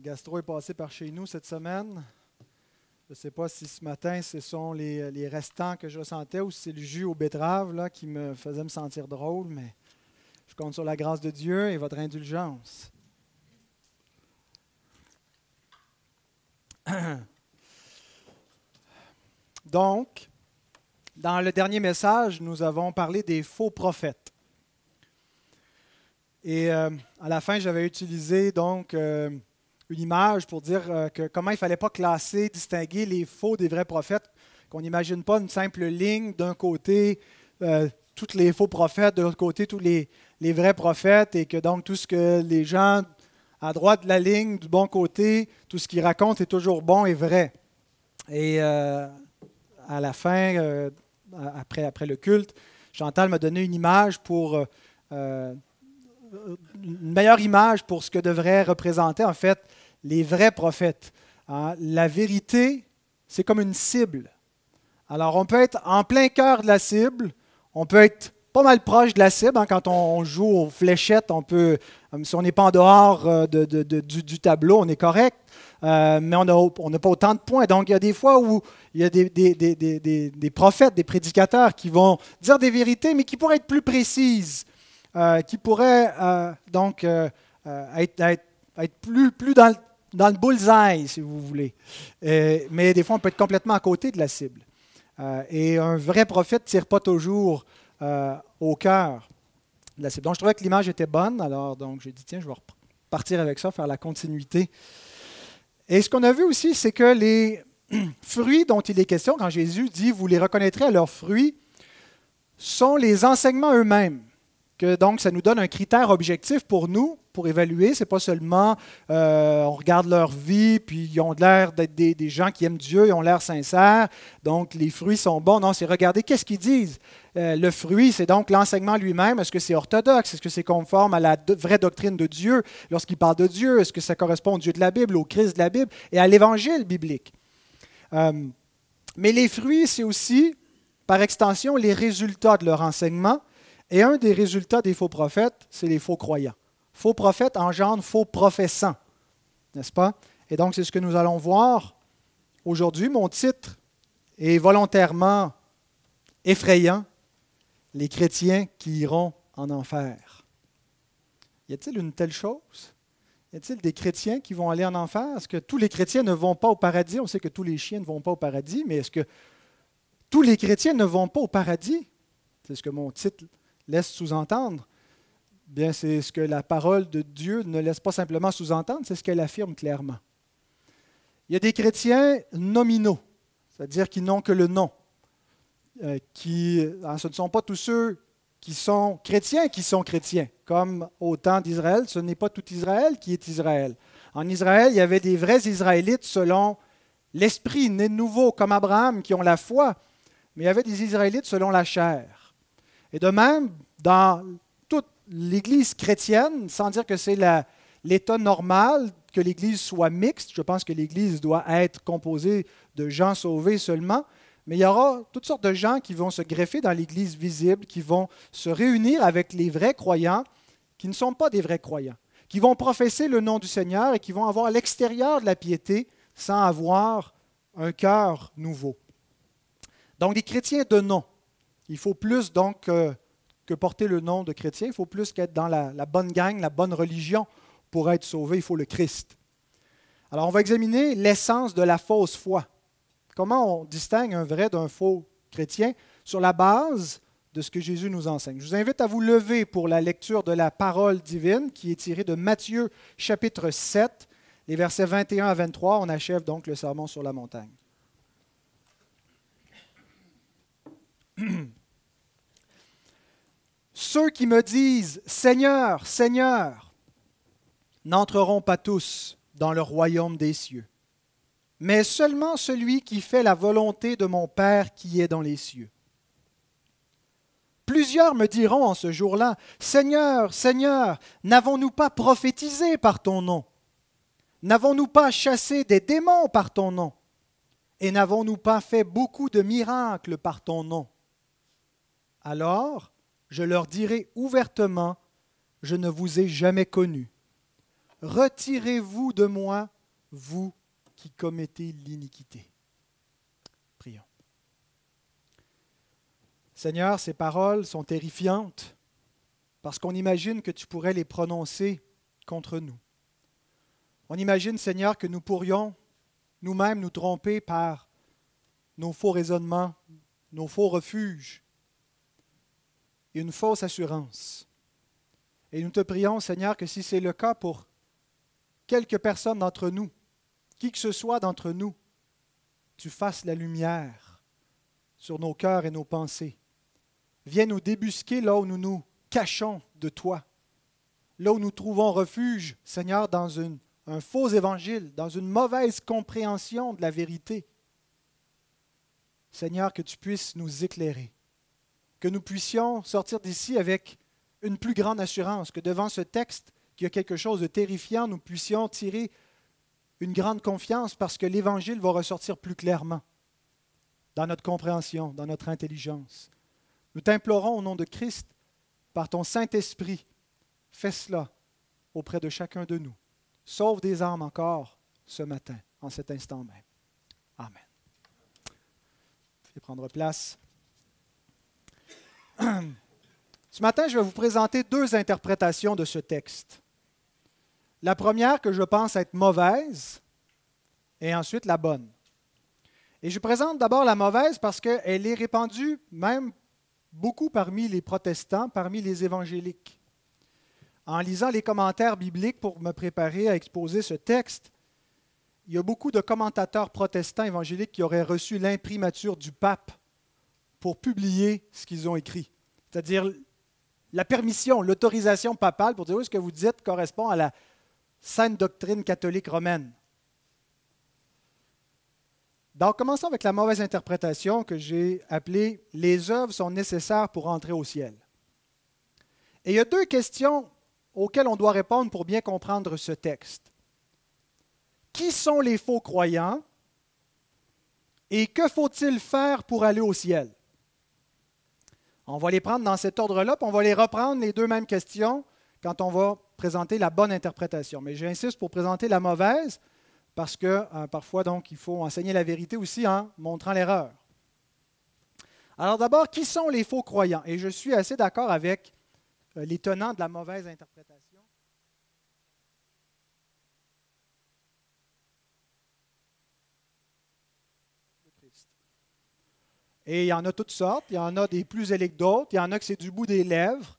Gastro est passé par chez nous cette semaine. Je ne sais pas si ce matin, ce sont les, restants que je ressentais ou si c'est le jus aux betteraves là, qui me faisait me sentir drôle, mais je compte sur la grâce de Dieu et votre indulgence. Donc, dans le dernier message, nous avons parlé des faux prophètes. Et euh, à la fin, j'avais utilisé donc euh, une image pour dire euh, que comment il ne fallait pas classer, distinguer les faux des vrais prophètes, qu'on n'imagine pas une simple ligne d'un côté, euh, tous les faux prophètes, de l'autre côté, tous les, vrais prophètes, et que donc tout ce que les gens à droite de la ligne, du bon côté, tout ce qu'ils racontent est toujours bon et vrai. Et euh, à la fin, après, après le culte, Chantal m'a donné une image pour une meilleure image pour ce que devrait représenter en fait les vrais prophètes. Hein. La vérité, c'est comme une cible. Alors on peut être en plein cœur de la cible, on peut être pas mal proche de la cible. Hein. quand on joue aux fléchettes, on peut, euh, si on n'est pas en dehors euh, du, tableau, on est correct. Euh, mais on n'a pas autant de points. Donc, il y a des fois où il y a des, prophètes, des prédicateurs qui vont dire des vérités, mais qui pourraient être plus précises, qui pourraient donc être, être, plus, plus dans, dans le bullseye, si vous voulez. Euh, mais des fois, on peut être complètement à côté de la cible. Euh, et un vrai prophète ne tire pas toujours euh, au cœur de la cible. Donc, je trouvais que l'image était bonne. Alors, donc, j'ai dit, tiens, je vais repartir avec ça, faire la continuité. Et ce qu'on a vu aussi, c'est que les fruits dont il est question, quand Jésus dit, vous les reconnaîtrez à leurs fruits, sont les enseignements eux-mêmes donc ça nous donne un critère objectif pour nous pour évaluer. C'est pas seulement euh, on regarde leur vie, puis ils ont l'air d'être des, gens qui aiment Dieu, ils ont l'air sincères, donc les fruits sont bons. Non, c'est regarder qu'est-ce qu'ils disent. Euh, le fruit, c'est donc l'enseignement lui-même. Est-ce que c'est orthodoxe? Est-ce que c'est conforme à la vraie doctrine de Dieu lorsqu'il parle de Dieu? Est-ce que ça correspond au Dieu de la Bible, au Christ de la Bible et à l'Évangile biblique? Euh, mais les fruits, c'est aussi, par extension, les résultats de leur enseignement et un des résultats des faux prophètes, c'est les faux croyants. Faux prophètes engendrent faux professants, n'est-ce pas? Et donc, c'est ce que nous allons voir aujourd'hui. Mon titre est volontairement effrayant, les chrétiens qui iront en enfer. Y a-t-il une telle chose? Y a-t-il des chrétiens qui vont aller en enfer? Est-ce que tous les chrétiens ne vont pas au paradis? On sait que tous les chiens ne vont pas au paradis, mais est-ce que tous les chrétiens ne vont pas au paradis? C'est ce que mon titre laisse sous-entendre, bien c'est ce que la parole de Dieu ne laisse pas simplement sous-entendre, c'est ce qu'elle affirme clairement. Il y a des chrétiens nominaux, c'est-à-dire qui n'ont que le nom, euh, qui, hein, ce ne sont pas tous ceux qui sont chrétiens qui sont chrétiens, comme au temps d'Israël, ce n'est pas tout Israël qui est Israël. En Israël, il y avait des vrais Israélites selon l'esprit né de nouveau, comme Abraham, qui ont la foi, mais il y avait des Israélites selon la chair. Et de même, dans toute l'Église chrétienne, sans dire que c'est l'état normal que l'Église soit mixte, je pense que l'Église doit être composée de gens sauvés seulement, mais il y aura toutes sortes de gens qui vont se greffer dans l'Église visible, qui vont se réunir avec les vrais croyants, qui ne sont pas des vrais croyants, qui vont professer le nom du Seigneur et qui vont avoir l'extérieur de la piété sans avoir un cœur nouveau. Donc des chrétiens de nom, il faut plus donc que, porter le nom de chrétien, il faut plus qu'être dans la, la bonne gang, la bonne religion pour être sauvé, il faut le Christ. Alors on va examiner l'essence de la fausse foi. Comment on distingue un vrai d'un faux chrétien sur la base de ce que Jésus nous enseigne. Je vous invite à vous lever pour la lecture de la parole divine qui est tirée de Matthieu chapitre 7, les versets 21 à 23. On achève donc le sermon sur la montagne. Ceux qui me disent Seigneur, Seigneur, n'entreront pas tous dans le royaume des cieux, mais seulement celui qui fait la volonté de mon Père qui est dans les cieux. Plusieurs me diront en ce jour-là, Seigneur, Seigneur, n'avons-nous pas prophétisé par ton nom N'avons-nous pas chassé des démons par ton nom Et n'avons-nous pas fait beaucoup de miracles par ton nom alors, je leur dirai ouvertement, je ne vous ai jamais connu. Retirez-vous de moi, vous qui commettez l'iniquité. Prions. Seigneur, ces paroles sont terrifiantes parce qu'on imagine que tu pourrais les prononcer contre nous. On imagine, Seigneur, que nous pourrions nous-mêmes nous tromper par nos faux raisonnements, nos faux refuges, et une fausse assurance. Et nous te prions, Seigneur, que si c'est le cas pour quelques personnes d'entre nous, qui que ce soit d'entre nous, tu fasses la lumière sur nos cœurs et nos pensées. Viens nous débusquer là où nous nous cachons de toi, là où nous trouvons refuge, Seigneur, dans un faux évangile, dans une mauvaise compréhension de la vérité. Seigneur, que tu puisses nous éclairer que nous puissions sortir d'ici avec une plus grande assurance, que devant ce texte, qui a quelque chose de terrifiant, nous puissions tirer une grande confiance parce que l'Évangile va ressortir plus clairement dans notre compréhension, dans notre intelligence. Nous t'implorons au nom de Christ, par ton Saint-Esprit, fais cela auprès de chacun de nous. Sauve des âmes encore ce matin, en cet instant même. Amen. vais prendre place. Ce matin, je vais vous présenter deux interprétations de ce texte. La première que je pense être mauvaise et ensuite la bonne. Et je présente d'abord la mauvaise parce qu'elle est répandue même beaucoup parmi les protestants, parmi les évangéliques. En lisant les commentaires bibliques pour me préparer à exposer ce texte, il y a beaucoup de commentateurs protestants évangéliques qui auraient reçu l'imprimature du pape pour publier ce qu'ils ont écrit. C'est-à-dire la permission, l'autorisation papale pour dire ce que vous dites correspond à la sainte doctrine catholique romaine. Donc, commençons avec la mauvaise interprétation que j'ai appelée Les œuvres sont nécessaires pour entrer au ciel. Et il y a deux questions auxquelles on doit répondre pour bien comprendre ce texte. Qui sont les faux croyants et que faut-il faire pour aller au ciel? On va les prendre dans cet ordre-là, puis on va les reprendre, les deux mêmes questions, quand on va présenter la bonne interprétation. Mais j'insiste pour présenter la mauvaise, parce que euh, parfois, donc, il faut enseigner la vérité aussi en montrant l'erreur. Alors d'abord, qui sont les faux croyants Et je suis assez d'accord avec euh, les tenants de la mauvaise interprétation. Et il y en a toutes sortes. Il y en a des plus anecdotes. que Il y en a que c'est du bout des lèvres,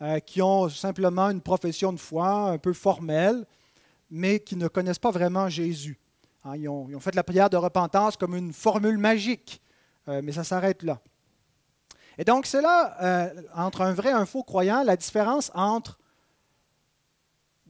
euh, qui ont simplement une profession de foi un peu formelle, mais qui ne connaissent pas vraiment Jésus. Hein, ils, ont, fait la prière de repentance comme une formule magique, euh, mais ça s'arrête là. Et donc, c'est là, euh, entre un vrai et un faux croyant, la différence entre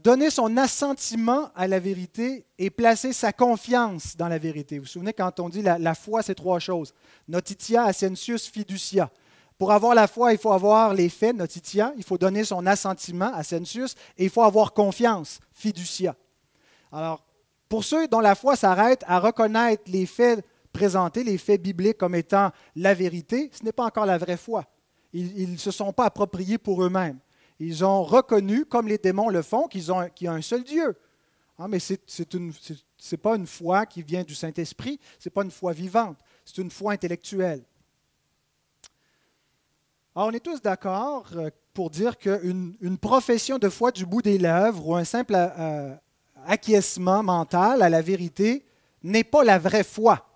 donner son assentiment à la vérité et placer sa confiance dans la vérité. Vous vous souvenez quand on dit la, foi, c'est trois choses. Notitia, assensus, fiducia. Pour avoir la foi, il faut avoir les faits, notitia, il faut donner son assentiment, assensus, et il faut avoir confiance, fiducia. Alors, pour ceux dont la foi s'arrête à reconnaître les faits présentés, les faits bibliques comme étant la vérité, ce n'est pas encore la vraie foi. Ils ne se sont pas appropriés pour eux-mêmes. Ils ont reconnu, comme les démons le font, qu'ils ont, qu'il y a un seul Dieu. Ah, mais ce n'est pas une foi qui vient du Saint-Esprit, ce n'est pas une foi vivante, c'est une foi intellectuelle. Alors, ah, on est tous d'accord euh, pour dire qu'une une profession de foi du bout des lèvres ou un simple euh, euh, acquiescement mental à la vérité n'est pas la vraie foi.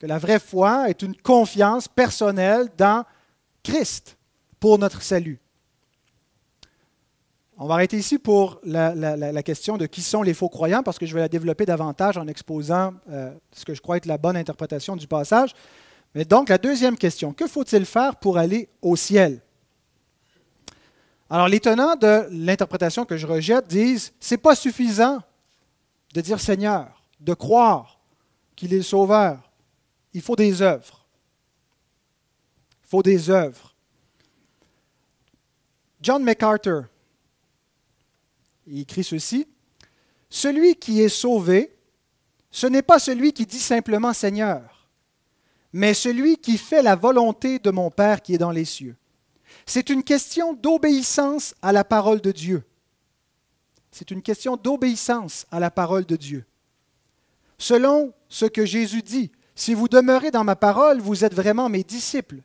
Que la vraie foi est une confiance personnelle dans Christ pour notre salut. On va arrêter ici pour la, question de qui sont les faux croyants, parce que je vais la développer davantage en exposant euh, ce que je crois être la bonne interprétation du passage. Mais donc, la deuxième question, que faut-il faire pour aller au ciel? Alors, les tenants de l'interprétation que je rejette disent, c'est pas suffisant de dire Seigneur, de croire qu'il est le Sauveur. Il faut des œuvres. Il faut des œuvres. John MacArthur, il écrit ceci. Celui qui est sauvé, ce n'est pas celui qui dit simplement Seigneur, mais celui qui fait la volonté de mon Père qui est dans les cieux. C'est une question d'obéissance à la parole de Dieu. C'est une question d'obéissance à la parole de Dieu. Selon ce que Jésus dit, si vous demeurez dans ma parole, vous êtes vraiment mes disciples.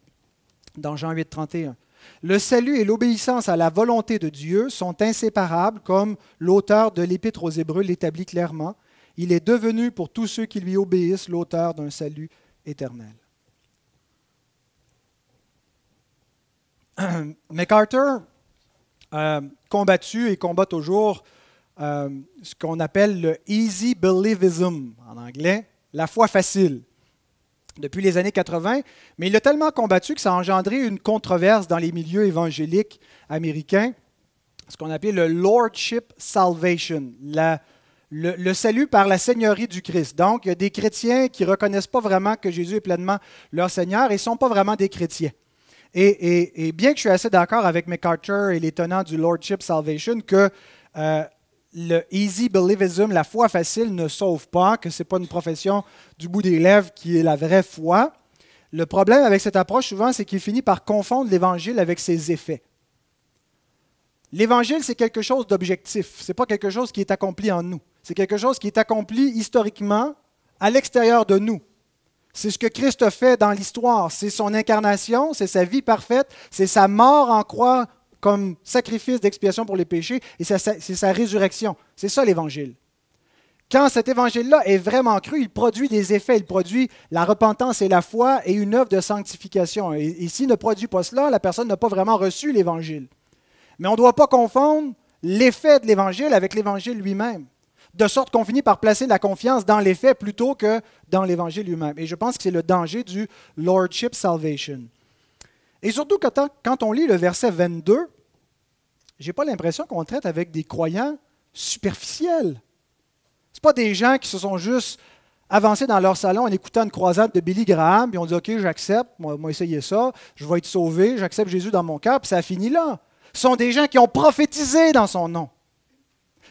Dans Jean 8, 31. Le salut et l'obéissance à la volonté de Dieu sont inséparables, comme l'auteur de l'Épître aux Hébreux l'établit clairement. Il est devenu pour tous ceux qui lui obéissent l'auteur d'un salut éternel. MacArthur euh, combattu et combat toujours euh, ce qu'on appelle le easy believism en anglais, la foi facile depuis les années 80, mais il a tellement combattu que ça a engendré une controverse dans les milieux évangéliques américains, ce qu'on appelle le Lordship Salvation, le, salut par la Seigneurie du Christ. Donc, il y a des chrétiens qui ne reconnaissent pas vraiment que Jésus est pleinement leur Seigneur et ne sont pas vraiment des chrétiens. Et, bien que je suis assez d'accord avec MacArthur et les tenants du Lordship Salvation que euh, le easy believism, la foi facile ne sauve pas, que ce n'est pas une profession du bout des lèvres qui est la vraie foi. Le problème avec cette approche souvent, c'est qu'il finit par confondre l'Évangile avec ses effets. L'Évangile, c'est quelque chose d'objectif, ce n'est pas quelque chose qui est accompli en nous, c'est quelque chose qui est accompli historiquement à l'extérieur de nous. C'est ce que Christ fait dans l'histoire, c'est son incarnation, c'est sa vie parfaite, c'est sa mort en croix comme sacrifice d'expiation pour les péchés, et c'est sa résurrection. C'est ça l'Évangile. Quand cet Évangile-là est vraiment cru, il produit des effets, il produit la repentance et la foi et une œuvre de sanctification. Et, s'il ne produit pas cela, la personne n'a pas vraiment reçu l'Évangile. Mais on ne doit pas confondre l'effet de l'Évangile avec l'Évangile lui-même, de sorte qu'on finit par placer la confiance dans l'effet plutôt que dans l'Évangile lui-même. Et je pense que c'est le danger du Lordship Salvation. Et surtout quand on lit le verset 22, n'ai pas l'impression qu'on traite avec des croyants superficiels. Ce pas des gens qui se sont juste avancés dans leur salon en écoutant une croisade de Billy Graham, puis on dit OK, j'accepte, moi, moi essayez ça, je vais être sauvé, j'accepte Jésus dans mon cœur, puis ça a fini là. Ce sont des gens qui ont prophétisé dans son nom,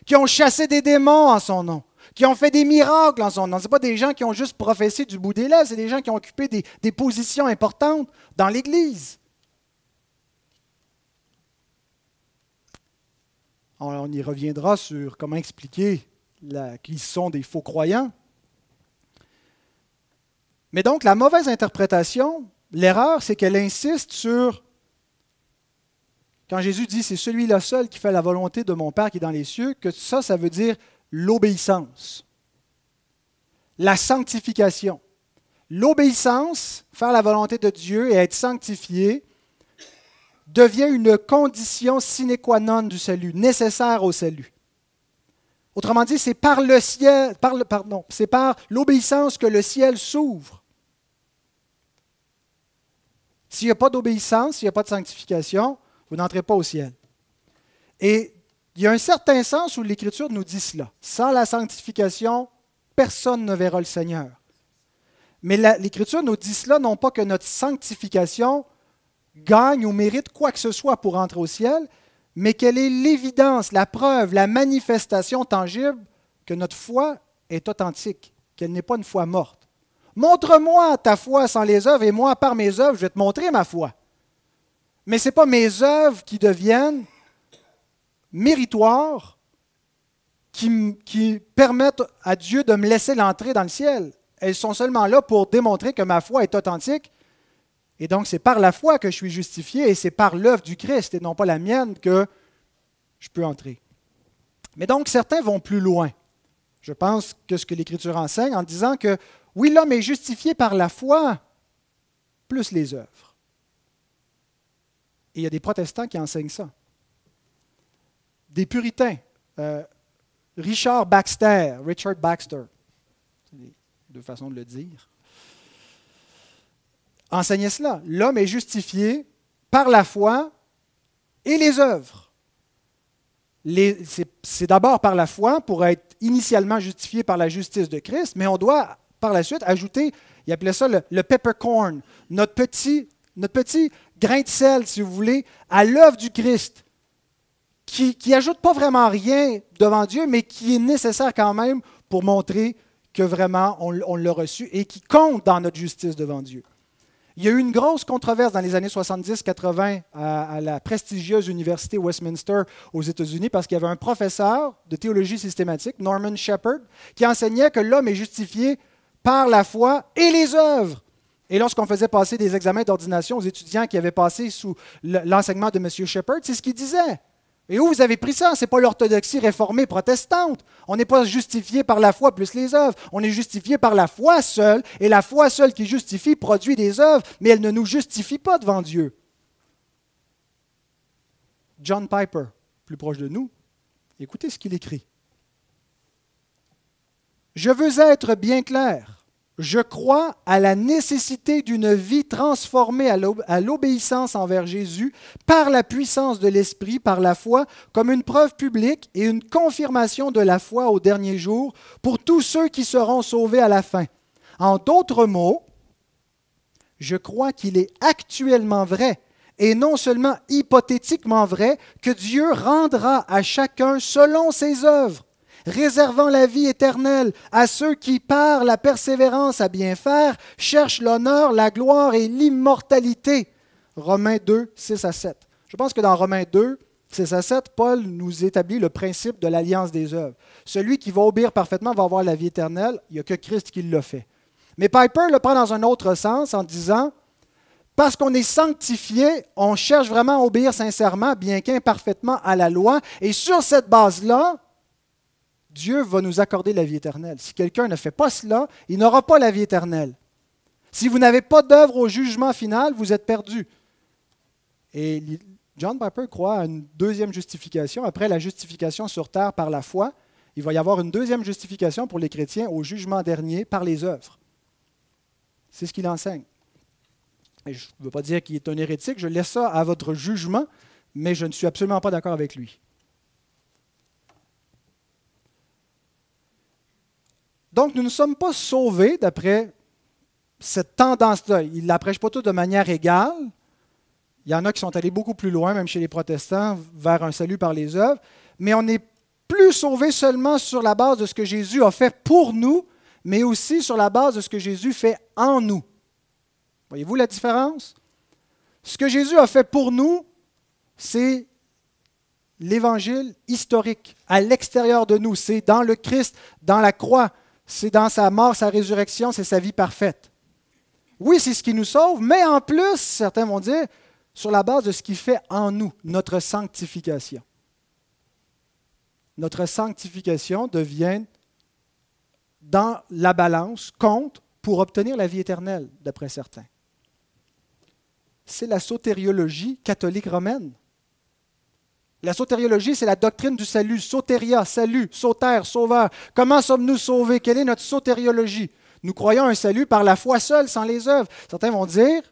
qui ont chassé des démons en son nom, qui ont fait des miracles en son nom. Ce pas des gens qui ont juste professé du bout des lèvres, c'est des gens qui ont occupé des, positions importantes dans l'Église. On, on y reviendra sur comment expliquer qu'ils sont des faux croyants. Mais donc, la mauvaise interprétation, l'erreur, c'est qu'elle insiste sur quand Jésus dit c'est celui-là seul qui fait la volonté de mon Père qui est dans les cieux, que ça, ça veut dire l'obéissance, la sanctification. L'obéissance, faire la volonté de Dieu et être sanctifié, devient une condition sine qua non du salut, nécessaire au salut. Autrement dit, c'est par le ciel, par le, pardon, c'est par l'obéissance que le ciel s'ouvre. S'il n'y a pas d'obéissance, s'il n'y a pas de sanctification, vous n'entrez pas au ciel. Et il y a un certain sens où l'Écriture nous dit cela. Sans la sanctification, personne ne verra le Seigneur. Mais l'Écriture nous dit cela non pas que notre sanctification gagne ou mérite quoi que ce soit pour entrer au ciel, mais quelle est l'évidence, la preuve, la manifestation tangible que notre foi est authentique, qu'elle n'est pas une foi morte. Montre-moi ta foi sans les œuvres et moi, par mes œuvres, je vais te montrer ma foi. Mais ce n'est pas mes œuvres qui deviennent méritoires qui, permettent à Dieu de me laisser l'entrée dans le ciel. Elles sont seulement là pour démontrer que ma foi est authentique. Et donc, c'est par la foi que je suis justifié et c'est par l'œuvre du Christ et non pas la mienne que je peux entrer. Mais donc, certains vont plus loin. Je pense que ce que l'Écriture enseigne en disant que oui, l'homme est justifié par la foi plus les œuvres. Et il y a des protestants qui enseignent ça des puritains. Euh, Richard Baxter, Richard Baxter, deux façons de le dire, enseignait cela. L'homme est justifié par la foi et les œuvres. C'est d'abord par la foi pour être initialement justifié par la justice de Christ, mais on doit par la suite ajouter, il appelait ça le, peppercorn, notre petit, notre petit grain de sel, si vous voulez, à l'œuvre du Christ qui n'ajoute pas vraiment rien devant Dieu, mais qui est nécessaire quand même pour montrer que vraiment on, l'a reçu et qui compte dans notre justice devant Dieu. Il y a eu une grosse controverse dans les années 70-80 à, la prestigieuse université Westminster aux États-Unis parce qu'il y avait un professeur de théologie systématique, Norman Shepherd, qui enseignait que l'homme est justifié par la foi et les œuvres. Et lorsqu'on faisait passer des examens d'ordination aux étudiants qui avaient passé sous l'enseignement de M. Shepherd, c'est ce qu'il disait. Et où vous avez pris ça? Ce n'est pas l'orthodoxie réformée protestante. On n'est pas justifié par la foi plus les œuvres. On est justifié par la foi seule. Et la foi seule qui justifie produit des œuvres, mais elle ne nous justifie pas devant Dieu. John Piper, plus proche de nous, écoutez ce qu'il écrit. Je veux être bien clair. Je crois à la nécessité d'une vie transformée à l'obéissance envers Jésus par la puissance de l'Esprit, par la foi, comme une preuve publique et une confirmation de la foi au dernier jour pour tous ceux qui seront sauvés à la fin. En d'autres mots, je crois qu'il est actuellement vrai et non seulement hypothétiquement vrai que Dieu rendra à chacun selon ses œuvres réservant la vie éternelle à ceux qui, par la persévérance à bien faire, cherchent l'honneur, la gloire et l'immortalité. Romains 2, 6 à 7. Je pense que dans Romains 2, 6 à 7, Paul nous établit le principe de l'alliance des œuvres. Celui qui va obéir parfaitement va avoir la vie éternelle. Il n'y a que Christ qui l'a fait. Mais Piper le prend dans un autre sens en disant, parce qu'on est sanctifié, on cherche vraiment à obéir sincèrement, bien qu'imparfaitement, à la loi. Et sur cette base-là, Dieu va nous accorder la vie éternelle. Si quelqu'un ne fait pas cela, il n'aura pas la vie éternelle. Si vous n'avez pas d'œuvre au jugement final, vous êtes perdu. Et John Piper croit à une deuxième justification. Après la justification sur terre par la foi, il va y avoir une deuxième justification pour les chrétiens au jugement dernier par les œuvres. C'est ce qu'il enseigne. Et je ne veux pas dire qu'il est un hérétique, je laisse ça à votre jugement, mais je ne suis absolument pas d'accord avec lui. Donc, nous ne sommes pas sauvés d'après cette tendance-là. Ils ne la pas tous de manière égale. Il y en a qui sont allés beaucoup plus loin, même chez les protestants, vers un salut par les œuvres. Mais on n'est plus sauvés seulement sur la base de ce que Jésus a fait pour nous, mais aussi sur la base de ce que Jésus fait en nous. Voyez-vous la différence? Ce que Jésus a fait pour nous, c'est l'évangile historique, à l'extérieur de nous, c'est dans le Christ, dans la croix c'est dans sa mort, sa résurrection, c'est sa vie parfaite. Oui, c'est ce qui nous sauve, mais en plus, certains vont dire, sur la base de ce qu'il fait en nous, notre sanctification. Notre sanctification devient dans la balance, compte pour obtenir la vie éternelle, d'après certains. C'est la sotériologie catholique romaine. La sotériologie, c'est la doctrine du salut. Soteria, salut, sauter, sauveur. Comment sommes-nous sauvés? Quelle est notre sotériologie? Nous croyons un salut par la foi seule, sans les œuvres. Certains vont dire,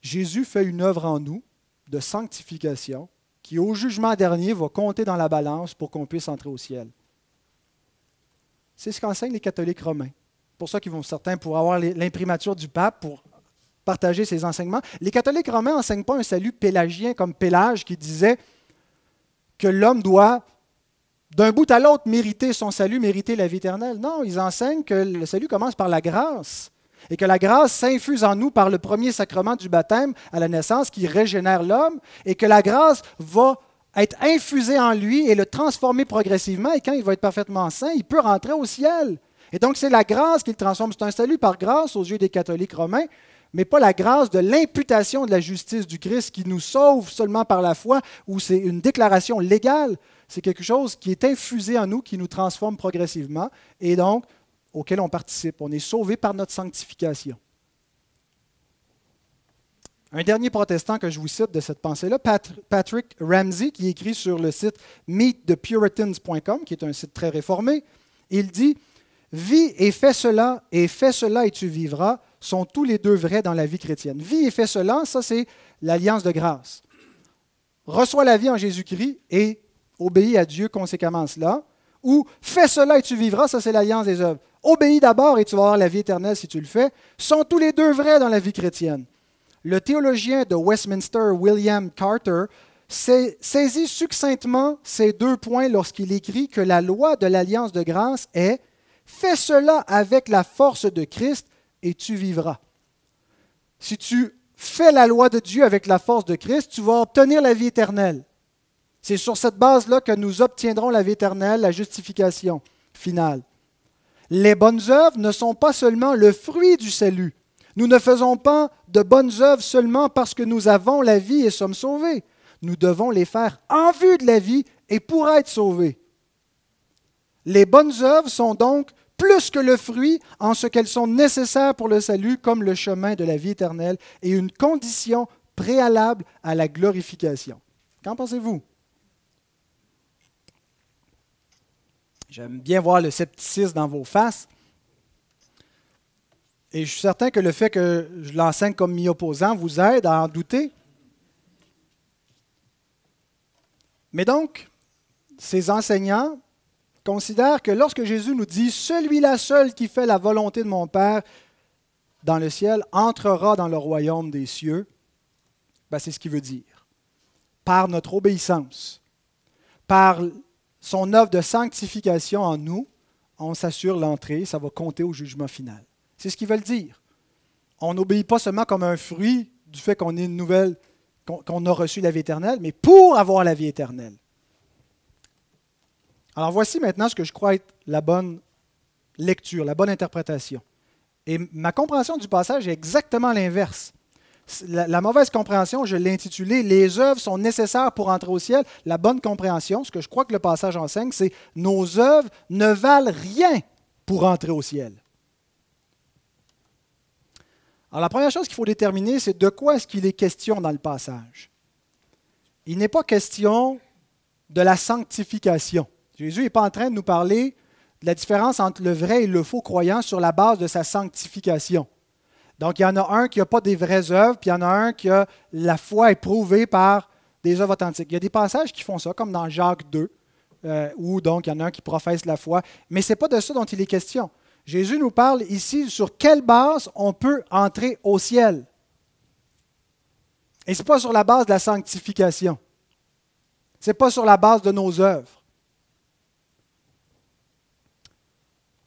Jésus fait une œuvre en nous de sanctification qui, au jugement dernier, va compter dans la balance pour qu'on puisse entrer au ciel. C'est ce qu'enseignent les catholiques romains. Pour ça qu'ils vont certains pour avoir l'imprimature du pape, pour partager ses enseignements. Les catholiques romains n'enseignent pas un salut pélagien comme Pélage qui disait que l'homme doit d'un bout à l'autre mériter son salut, mériter la vie éternelle. Non, ils enseignent que le salut commence par la grâce et que la grâce s'infuse en nous par le premier sacrement du baptême à la naissance qui régénère l'homme et que la grâce va être infusée en lui et le transformer progressivement et quand il va être parfaitement saint, il peut rentrer au ciel. Et donc c'est la grâce le transforme, c'est un salut par grâce aux yeux des catholiques romains mais pas la grâce de l'imputation de la justice du Christ qui nous sauve seulement par la foi, où c'est une déclaration légale. C'est quelque chose qui est infusé en nous, qui nous transforme progressivement, et donc auquel on participe. On est sauvé par notre sanctification. Un dernier protestant que je vous cite de cette pensée-là, Patrick Ramsey, qui écrit sur le site meetthepuritans.com, qui est un site très réformé, il dit Vis et fais cela, et fais cela et tu vivras sont tous les deux vrais dans la vie chrétienne. Vie et fais cela, ça c'est l'alliance de grâce. Reçois la vie en Jésus-Christ et obéis à Dieu conséquemment cela. Ou fais cela et tu vivras, ça c'est l'alliance des œuvres. Obéis d'abord et tu vas avoir la vie éternelle si tu le fais, sont tous les deux vrais dans la vie chrétienne. Le théologien de Westminster, William Carter, saisit succinctement ces deux points lorsqu'il écrit que la loi de l'alliance de grâce est Fais cela avec la force de Christ et tu vivras. Si tu fais la loi de Dieu avec la force de Christ, tu vas obtenir la vie éternelle. C'est sur cette base-là que nous obtiendrons la vie éternelle, la justification finale. Les bonnes œuvres ne sont pas seulement le fruit du salut. Nous ne faisons pas de bonnes œuvres seulement parce que nous avons la vie et sommes sauvés. Nous devons les faire en vue de la vie et pour être sauvés. Les bonnes œuvres sont donc plus que le fruit en ce qu'elles sont nécessaires pour le salut, comme le chemin de la vie éternelle, et une condition préalable à la glorification. Qu'en pensez-vous? J'aime bien voir le scepticisme dans vos faces. Et je suis certain que le fait que je l'enseigne comme mi opposant vous aide à en douter. Mais donc, ces enseignants considère que lorsque Jésus nous dit Celui-là seul qui fait la volonté de mon Père dans le ciel entrera dans le royaume des cieux, ben, c'est ce qu'il veut dire. Par notre obéissance, par son œuvre de sanctification en nous, on s'assure l'entrée, ça va compter au jugement final. C'est ce qu'ils veut dire. On n'obéit pas seulement comme un fruit du fait qu'on ait une nouvelle, qu'on a reçu la vie éternelle, mais pour avoir la vie éternelle. Alors voici maintenant ce que je crois être la bonne lecture, la bonne interprétation. Et ma compréhension du passage est exactement l'inverse. La, mauvaise compréhension, je l'ai intitulée Les œuvres sont nécessaires pour entrer au ciel. La bonne compréhension, ce que je crois que le passage enseigne, c'est Nos œuvres ne valent rien pour entrer au ciel. Alors la première chose qu'il faut déterminer, c'est de quoi est-ce qu'il est question dans le passage. Il n'est pas question de la sanctification. Jésus n'est pas en train de nous parler de la différence entre le vrai et le faux croyant sur la base de sa sanctification. Donc, il y en a un qui n'a pas des vraies œuvres, puis il y en a un qui a la foi éprouvée par des œuvres authentiques. Il y a des passages qui font ça, comme dans Jacques 2, euh, où donc il y en a un qui professe la foi. Mais ce n'est pas de ça dont il est question. Jésus nous parle ici sur quelle base on peut entrer au ciel. Et ce n'est pas sur la base de la sanctification. Ce n'est pas sur la base de nos œuvres.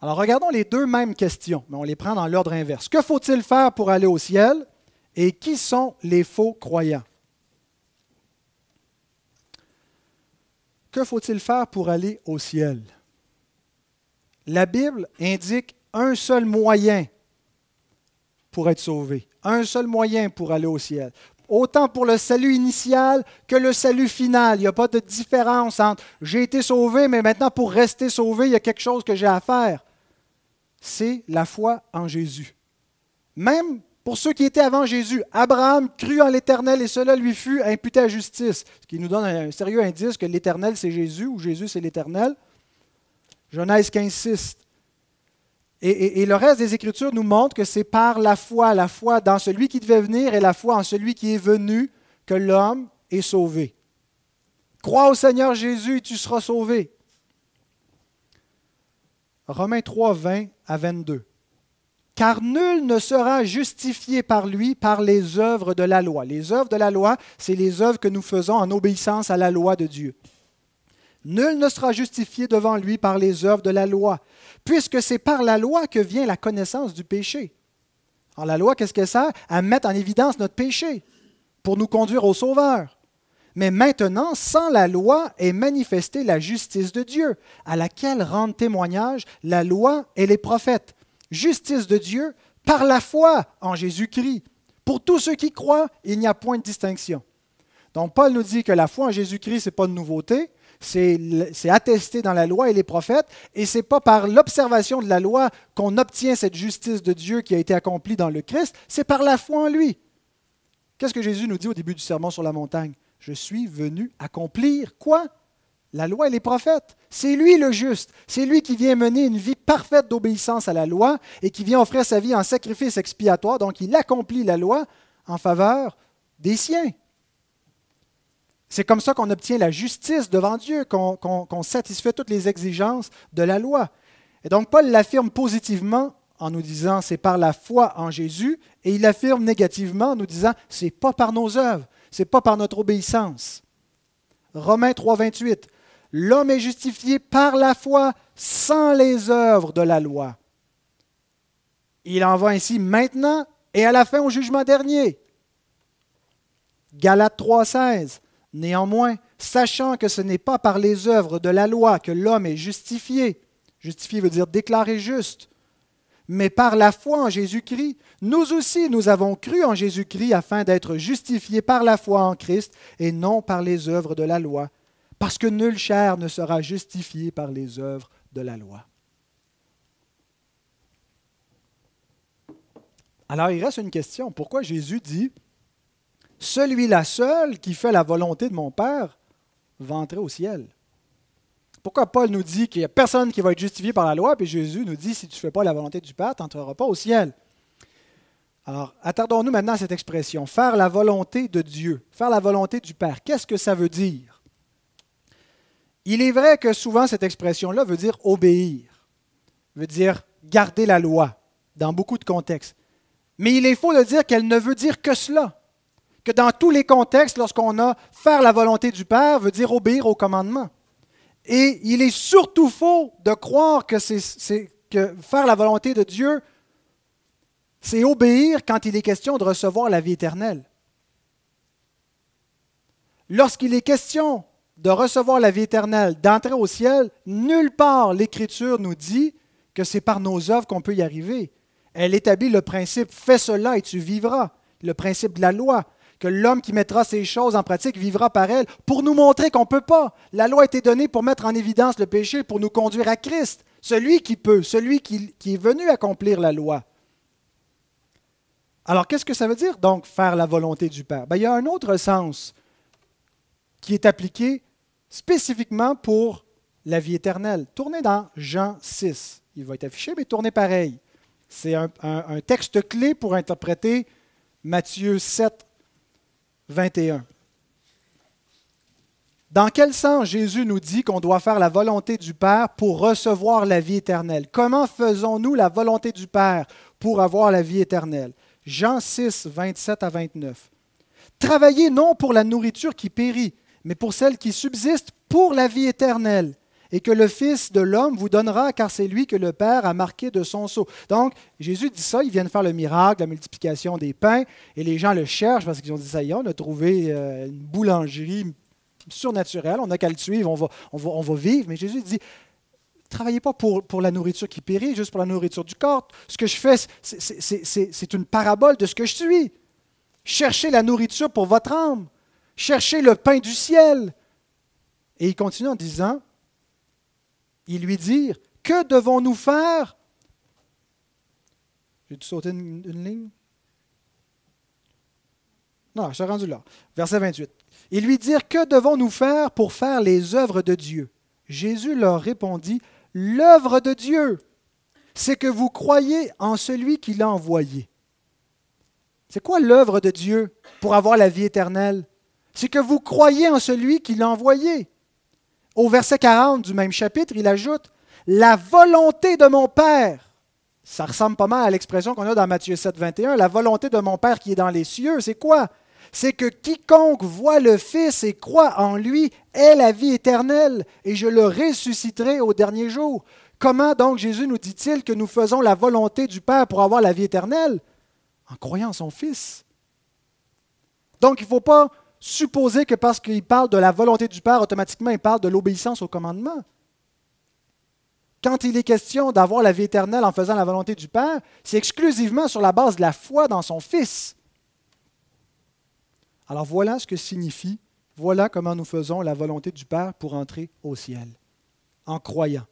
Alors regardons les deux mêmes questions, mais on les prend dans l'ordre inverse. Que faut-il faire pour aller au ciel et qui sont les faux croyants? Que faut-il faire pour aller au ciel? La Bible indique un seul moyen pour être sauvé, un seul moyen pour aller au ciel. Autant pour le salut initial que le salut final. Il n'y a pas de différence entre j'ai été sauvé, mais maintenant pour rester sauvé, il y a quelque chose que j'ai à faire. C'est la foi en Jésus. Même pour ceux qui étaient avant Jésus, Abraham crut en l'Éternel et cela lui fut imputé à justice, ce qui nous donne un sérieux indice que l'Éternel c'est Jésus ou Jésus c'est l'Éternel. Genèse 15, et, le reste des Écritures nous montre que c'est par la foi, la foi dans celui qui devait venir et la foi en celui qui est venu, que l'homme est sauvé. Crois au Seigneur Jésus et tu seras sauvé. Romains 3, 20 à 22. Car nul ne sera justifié par lui par les œuvres de la loi. Les œuvres de la loi, c'est les œuvres que nous faisons en obéissance à la loi de Dieu. Nul ne sera justifié devant lui par les œuvres de la loi, puisque c'est par la loi que vient la connaissance du péché. Alors la loi, qu'est-ce que ça À mettre en évidence notre péché pour nous conduire au Sauveur. Mais maintenant, sans la loi est manifestée la justice de Dieu, à laquelle rendent témoignage la loi et les prophètes. Justice de Dieu par la foi en Jésus-Christ. Pour tous ceux qui croient, il n'y a point de distinction. Donc Paul nous dit que la foi en Jésus-Christ, ce n'est pas de nouveauté, c'est attesté dans la loi et les prophètes, et n'est pas par l'observation de la loi qu'on obtient cette justice de Dieu qui a été accomplie dans le Christ, c'est par la foi en lui. Qu'est-ce que Jésus nous dit au début du sermon sur la montagne Je suis venu accomplir quoi La loi et les prophètes. C'est lui le juste. C'est lui qui vient mener une vie parfaite d'obéissance à la loi et qui vient offrir sa vie en sacrifice expiatoire. Donc il accomplit la loi en faveur des siens. C'est comme ça qu'on obtient la justice devant Dieu, qu'on satisfait toutes les exigences de la loi. Et donc Paul l'affirme positivement en nous disant c'est par la foi en Jésus, et il l'affirme négativement en nous disant c'est pas par nos œuvres, c'est pas par notre obéissance. Romains 3, 28. L'homme est justifié par la foi sans les œuvres de la loi. Il en va ainsi maintenant et à la fin au jugement dernier. Galates 16 Néanmoins, sachant que ce n'est pas par les œuvres de la loi que l'homme est justifié, justifié veut dire déclaré juste, mais par la foi en Jésus-Christ, nous aussi nous avons cru en Jésus-Christ afin d'être justifiés par la foi en Christ et non par les œuvres de la loi, parce que nulle chair ne sera justifiée par les œuvres de la loi. Alors il reste une question. Pourquoi Jésus dit celui-là seul qui fait la volonté de mon Père va entrer au ciel. Pourquoi Paul nous dit qu'il n'y a personne qui va être justifié par la loi, puis Jésus nous dit, si tu ne fais pas la volonté du Père, tu n'entreras pas au ciel. Alors, attardons-nous maintenant à cette expression, faire la volonté de Dieu, faire la volonté du Père. Qu'est-ce que ça veut dire? Il est vrai que souvent cette expression-là veut dire obéir, veut dire garder la loi dans beaucoup de contextes. Mais il est faux de dire qu'elle ne veut dire que cela que dans tous les contextes, lorsqu'on a faire la volonté du Père, veut dire obéir au commandement. Et il est surtout faux de croire que, que faire la volonté de Dieu, c'est obéir quand il est question de recevoir la vie éternelle. Lorsqu'il est question de recevoir la vie éternelle, d'entrer au ciel, nulle part l'Écriture nous dit que c'est par nos œuvres qu'on peut y arriver. Elle établit le principe fais cela et tu vivras, le principe de la loi que l'homme qui mettra ces choses en pratique vivra par elles, pour nous montrer qu'on ne peut pas. La loi a été donnée pour mettre en évidence le péché, pour nous conduire à Christ, celui qui peut, celui qui, est venu accomplir la loi. Alors, qu'est-ce que ça veut dire, donc, faire la volonté du Père? Ben, il y a un autre sens qui est appliqué spécifiquement pour la vie éternelle. Tournez dans Jean 6. Il va être affiché, mais tournez pareil. C'est un, texte clé pour interpréter Matthieu 7 21. Dans quel sens Jésus nous dit qu'on doit faire la volonté du Père pour recevoir la vie éternelle Comment faisons-nous la volonté du Père pour avoir la vie éternelle Jean 6, 27 à 29. Travaillez non pour la nourriture qui périt, mais pour celle qui subsiste pour la vie éternelle, et que le Fils de l'homme vous donnera, car c'est lui que le Père a marqué de son sceau. Donc, Jésus dit ça, il vient de faire le miracle, la multiplication des pains, et les gens le cherchent parce qu'ils ont dit, ça y est, on a trouvé euh, une boulangerie surnaturelle, on n'a qu'à le suivre, on va, on, va, on va vivre. Mais Jésus dit, travaillez pas pour, pour, la nourriture qui périt, juste pour la nourriture du corps. Ce que je fais, c'est une parabole de ce que je suis. Cherchez la nourriture pour votre âme. Cherchez le pain du ciel. Et il continue en disant, ils lui dirent, que devons-nous faire? J'ai dû sauter une, ligne? Non, je suis rendu là. Verset 28. Ils lui dirent, que devons-nous faire pour faire les œuvres de Dieu? Jésus leur répondit, l'œuvre de Dieu, c'est que vous croyez en celui qui l'a envoyé. C'est quoi l'œuvre de Dieu pour avoir la vie éternelle? C'est que vous croyez en celui qui l'a envoyé. Au verset 40 du même chapitre, il ajoute La volonté de mon Père. Ça ressemble pas mal à l'expression qu'on a dans Matthieu 7, 21. La volonté de mon Père qui est dans les cieux, c'est quoi C'est que quiconque voit le Fils et croit en lui ait la vie éternelle, et je le ressusciterai au dernier jour. Comment donc Jésus nous dit-il que nous faisons la volonté du Père pour avoir la vie éternelle En croyant en son Fils. Donc il ne faut pas supposer que parce qu'il parle de la volonté du Père, automatiquement, il parle de l'obéissance au commandement. Quand il est question d'avoir la vie éternelle en faisant la volonté du Père, c'est exclusivement sur la base de la foi dans son Fils. Alors voilà ce que signifie, voilà comment nous faisons la volonté du Père pour entrer au ciel, en croyant.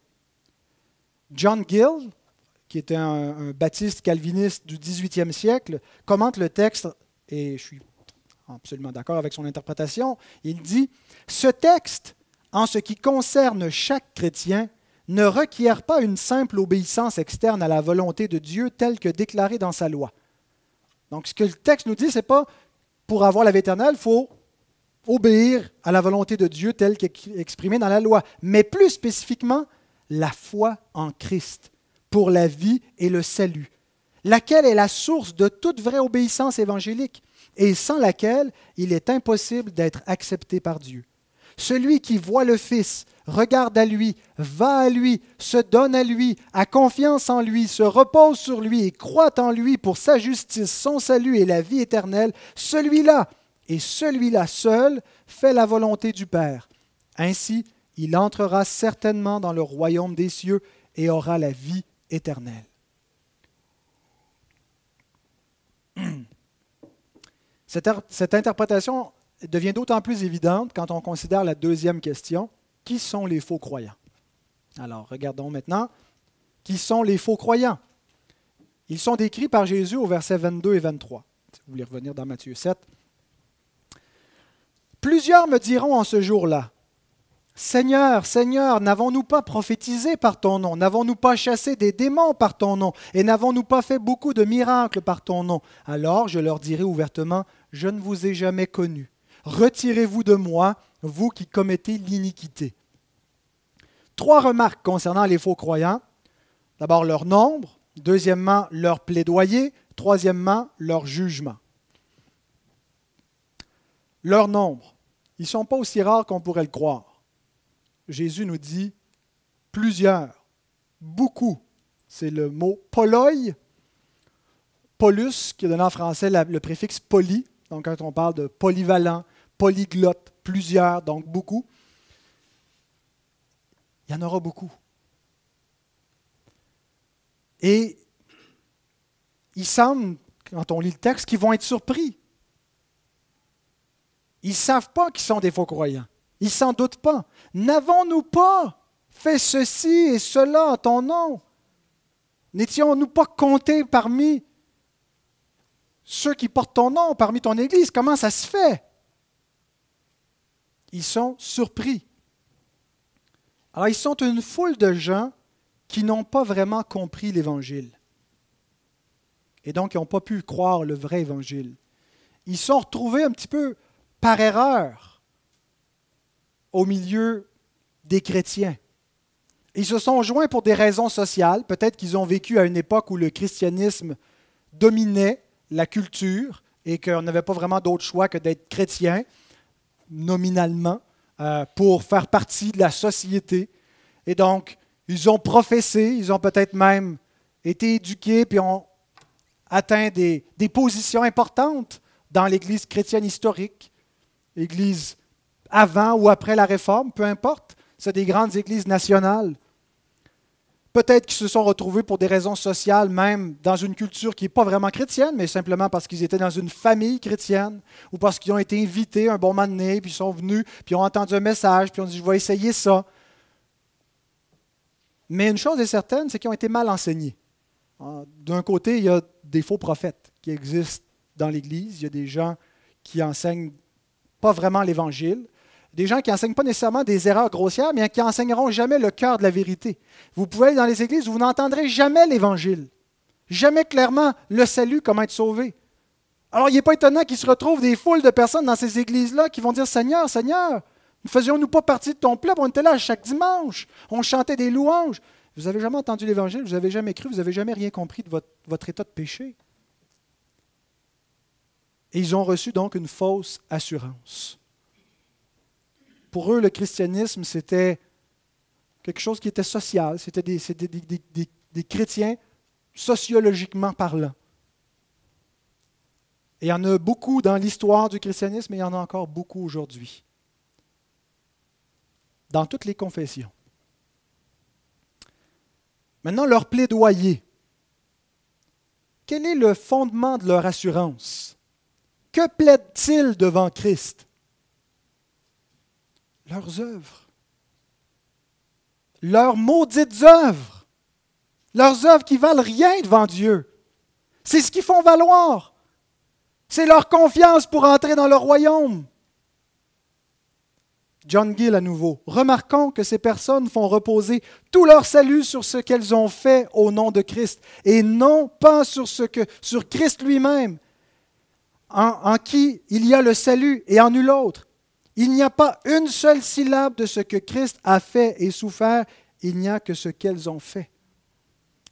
John Gill, qui était un, baptiste calviniste du 18e siècle, commente le texte, et je suis absolument d'accord avec son interprétation, il dit Ce texte, en ce qui concerne chaque chrétien, ne requiert pas une simple obéissance externe à la volonté de Dieu telle que déclarée dans sa loi. Donc, ce que le texte nous dit, c'est pas pour avoir la vie éternelle, il faut obéir à la volonté de Dieu telle qu'exprimée dans la loi, mais plus spécifiquement, la foi en Christ pour la vie et le salut laquelle est la source de toute vraie obéissance évangélique et sans laquelle il est impossible d'être accepté par Dieu. Celui qui voit le Fils, regarde à lui, va à lui, se donne à lui, a confiance en lui, se repose sur lui et croit en lui pour sa justice, son salut et la vie éternelle, celui-là et celui-là seul fait la volonté du Père. Ainsi, il entrera certainement dans le royaume des cieux et aura la vie éternelle. Cette, interprétation devient d'autant plus évidente quand on considère la deuxième question, qui sont les faux croyants Alors regardons maintenant, qui sont les faux croyants Ils sont décrits par Jésus au verset 22 et 23. vous voulez revenir dans Matthieu 7. Plusieurs me diront en ce jour-là, Seigneur, Seigneur, n'avons-nous pas prophétisé par ton nom N'avons-nous pas chassé des démons par ton nom Et n'avons-nous pas fait beaucoup de miracles par ton nom Alors je leur dirai ouvertement, je ne vous ai jamais connu. Retirez-vous de moi, vous qui commettez l'iniquité. Trois remarques concernant les faux croyants. D'abord leur nombre, deuxièmement leur plaidoyer, troisièmement leur jugement. Leur nombre, ils ne sont pas aussi rares qu'on pourrait le croire. Jésus nous dit plusieurs, beaucoup. C'est le mot poloi, polus, qui donne en français le préfixe poly. Donc, quand on parle de polyvalent, polyglotte, plusieurs, donc beaucoup, il y en aura beaucoup. Et il semble, quand on lit le texte, qu'ils vont être surpris. Ils ne savent pas qu'ils sont des faux croyants ne s'en doutent pas. N'avons-nous pas fait ceci et cela en ton nom N'étions-nous pas comptés parmi ceux qui portent ton nom, parmi ton Église Comment ça se fait Ils sont surpris. Alors ils sont une foule de gens qui n'ont pas vraiment compris l'Évangile. Et donc, ils n'ont pas pu croire le vrai Évangile. Ils sont retrouvés un petit peu par erreur au milieu des chrétiens. Ils se sont joints pour des raisons sociales. Peut-être qu'ils ont vécu à une époque où le christianisme dominait la culture et qu'on n'avait pas vraiment d'autre choix que d'être chrétien, nominalement, euh, pour faire partie de la société. Et donc, ils ont professé, ils ont peut-être même été éduqués, puis ont atteint des, positions importantes dans l'Église chrétienne historique, l'Église avant ou après la réforme, peu importe. C'est des grandes églises nationales. Peut-être qu'ils se sont retrouvés pour des raisons sociales, même dans une culture qui n'est pas vraiment chrétienne, mais simplement parce qu'ils étaient dans une famille chrétienne ou parce qu'ils ont été invités un bon moment donné, puis ils sont venus, puis ont entendu un message, puis ont dit Je vais essayer ça. Mais une chose est certaine, c'est qu'ils ont été mal enseignés. Ah, d'un côté, il y a des faux prophètes qui existent dans l'Église, il y a des gens qui enseignent pas vraiment l'Évangile, des gens qui enseignent pas nécessairement des erreurs grossières, mais qui enseigneront jamais le cœur de la vérité. Vous pouvez aller dans les églises où vous n'entendrez jamais l'Évangile, jamais clairement le salut, comment être sauvé. Alors, il n'est pas étonnant qu'il se retrouve des foules de personnes dans ces églises-là qui vont dire Seigneur, Seigneur, ne faisions-nous pas partie de ton peuple On était là chaque dimanche, on chantait des louanges. Vous n'avez jamais entendu l'Évangile, vous n'avez jamais cru, vous n'avez jamais rien compris de votre état de péché. Et ils ont reçu donc une fausse assurance. Pour eux, le christianisme, c'était quelque chose qui était social. C'était des, chrétiens sociologiquement parlant. Et il y en a beaucoup dans l'histoire du christianisme et il y en a encore beaucoup aujourd'hui. Dans toutes les confessions. Maintenant, leur plaidoyer. Quel est le fondement de leur assurance? Que plaident-ils devant Christ? leurs œuvres. Leurs maudites œuvres. Leurs œuvres qui valent rien devant Dieu. C'est ce qu'ils font valoir. C'est leur confiance pour entrer dans le royaume. John Gill à nouveau. Remarquons que ces personnes font reposer tout leur salut sur ce qu'elles ont fait au nom de Christ et non pas sur ce que sur Christ lui-même, en, en, qui il y a le salut et en nul autre. Il n'y a pas une seule syllabe de ce que Christ a fait et souffert, il n'y a que ce qu'elles ont fait.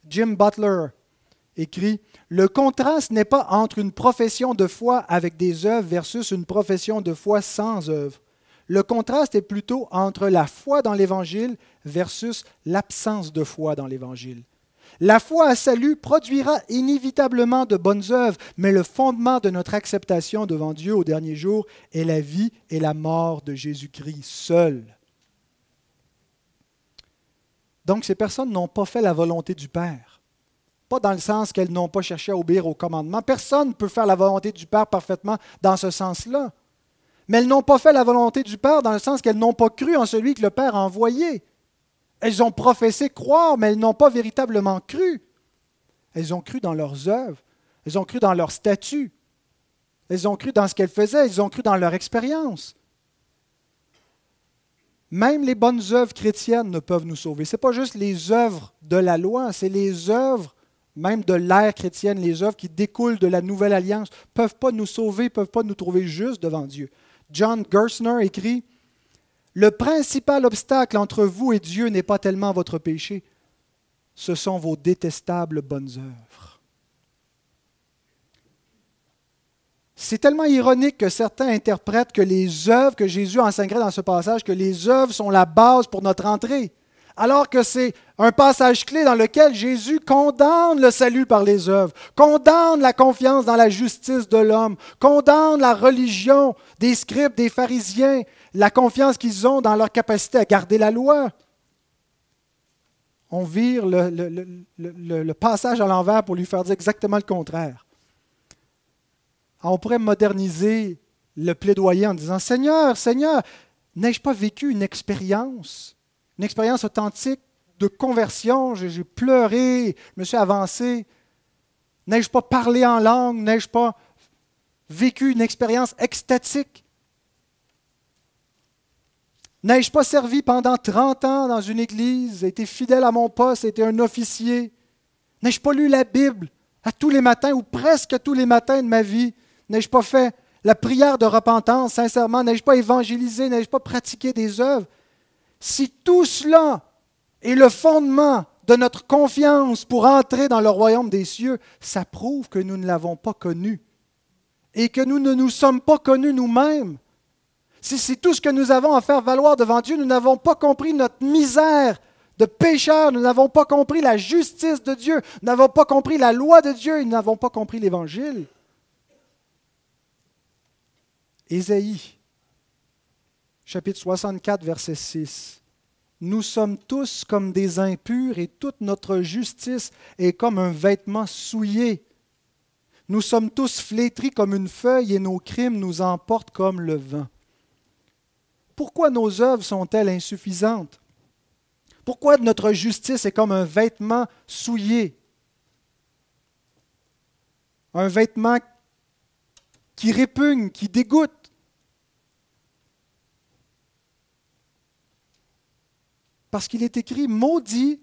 Jim Butler écrit Le contraste n'est pas entre une profession de foi avec des œuvres versus une profession de foi sans œuvres. Le contraste est plutôt entre la foi dans l'Évangile versus l'absence de foi dans l'Évangile. La foi à salut produira inévitablement de bonnes œuvres, mais le fondement de notre acceptation devant Dieu au dernier jour est la vie et la mort de Jésus-Christ seul. Donc ces personnes n'ont pas fait la volonté du Père. Pas dans le sens qu'elles n'ont pas cherché à obéir au commandement. Personne ne peut faire la volonté du Père parfaitement dans ce sens-là. Mais elles n'ont pas fait la volonté du Père dans le sens qu'elles n'ont pas cru en celui que le Père a envoyé. Elles ont professé croire, mais elles n'ont pas véritablement cru. Elles ont cru dans leurs œuvres, elles ont cru dans leur statut, elles ont cru dans ce qu'elles faisaient, elles ont cru dans leur expérience. Même les bonnes œuvres chrétiennes ne peuvent nous sauver. Ce n'est pas juste les œuvres de la loi, c'est les œuvres même de l'ère chrétienne, les œuvres qui découlent de la nouvelle alliance, ne peuvent pas nous sauver, ne peuvent pas nous trouver justes devant Dieu. John Gerstner écrit le principal obstacle entre vous et Dieu n'est pas tellement votre péché, ce sont vos détestables bonnes œuvres. C'est tellement ironique que certains interprètent que les œuvres que Jésus enseignerait dans ce passage, que les œuvres sont la base pour notre entrée, alors que c'est un passage clé dans lequel Jésus condamne le salut par les œuvres, condamne la confiance dans la justice de l'homme, condamne la religion des scribes, des pharisiens, la confiance qu'ils ont dans leur capacité à garder la loi. On vire le, passage à l'envers pour lui faire dire exactement le contraire. Ah, on pourrait moderniser le plaidoyer en disant, Seigneur, Seigneur, n'ai-je pas vécu une expérience, une expérience authentique de conversion, j'ai pleuré, je me suis avancé. N'ai-je pas parlé en langue, n'ai-je pas vécu une expérience extatique N'ai-je pas servi pendant 30 ans dans une église, été fidèle à mon poste, été un officier? N'ai-je pas lu la Bible à tous les matins ou presque tous les matins de ma vie? N'ai-je pas fait la prière de repentance sincèrement? N'ai-je pas évangélisé? N'ai-je pas pratiqué des œuvres? Si tout cela est le fondement de notre confiance pour entrer dans le royaume des cieux, ça prouve que nous ne l'avons pas connu et que nous ne nous sommes pas connus nous-mêmes si c'est tout ce que nous avons à faire valoir devant Dieu, nous n'avons pas compris notre misère de pécheur, nous n'avons pas compris la justice de Dieu, nous n'avons pas compris la loi de Dieu nous n'avons pas compris l'Évangile. Ésaïe, chapitre 64, verset 6. Nous sommes tous comme des impurs et toute notre justice est comme un vêtement souillé. Nous sommes tous flétris comme une feuille et nos crimes nous emportent comme le vent pourquoi nos œuvres sont-elles insuffisantes Pourquoi notre justice est comme un vêtement souillé Un vêtement qui répugne, qui dégoûte Parce qu'il est écrit, maudit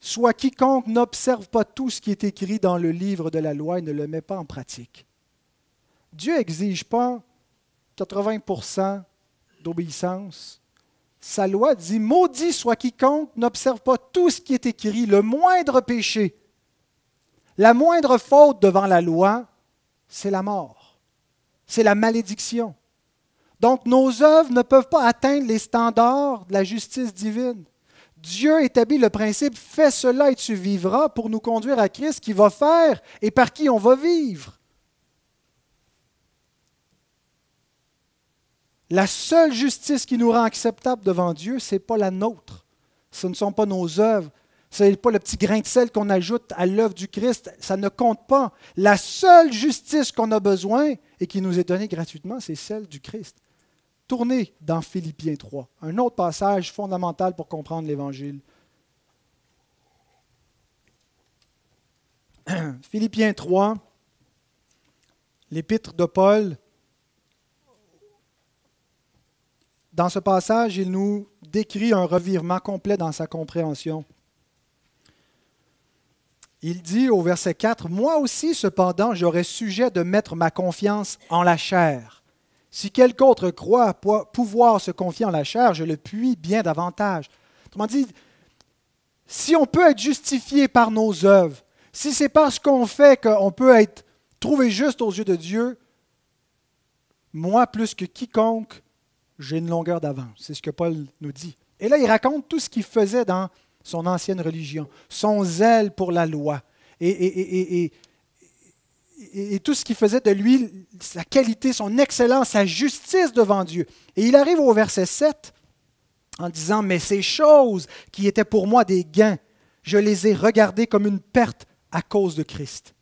soit quiconque n'observe pas tout ce qui est écrit dans le livre de la loi et ne le met pas en pratique. Dieu n'exige pas 80 d'obéissance. Sa loi dit, Maudit soit quiconque n'observe pas tout ce qui est écrit, le moindre péché, la moindre faute devant la loi, c'est la mort, c'est la malédiction. Donc nos œuvres ne peuvent pas atteindre les standards de la justice divine. Dieu établit le principe fais cela et tu vivras pour nous conduire à Christ qui va faire et par qui on va vivre. La seule justice qui nous rend acceptable devant Dieu, ce n'est pas la nôtre. Ce ne sont pas nos œuvres. Ce n'est pas le petit grain de sel qu'on ajoute à l'œuvre du Christ. Ça ne compte pas. La seule justice qu'on a besoin et qui nous est donnée gratuitement, c'est celle du Christ. Tournez dans Philippiens 3, un autre passage fondamental pour comprendre l'Évangile. Philippiens 3, l'épître de Paul dans ce passage, il nous décrit un revirement complet dans sa compréhension. Il dit au verset 4, Moi aussi, cependant, j'aurais sujet de mettre ma confiance en la chair. Si quelque autre croit pouvoir se confier en la chair, je le puis bien davantage. Autrement dit, si on peut être justifié par nos œuvres, si c'est parce qu'on fait qu'on peut être trouvé juste aux yeux de Dieu, moi plus que quiconque, j'ai une longueur d'avance. C'est ce que Paul nous dit. Et là, il raconte tout ce qu'il faisait dans son ancienne religion, son zèle pour la loi et, tout ce qu'il faisait de lui, sa qualité, son excellence, sa justice devant Dieu. Et il arrive au verset 7 en disant, mais ces choses qui étaient pour moi des gains, je les ai regardées comme une perte à cause de Christ.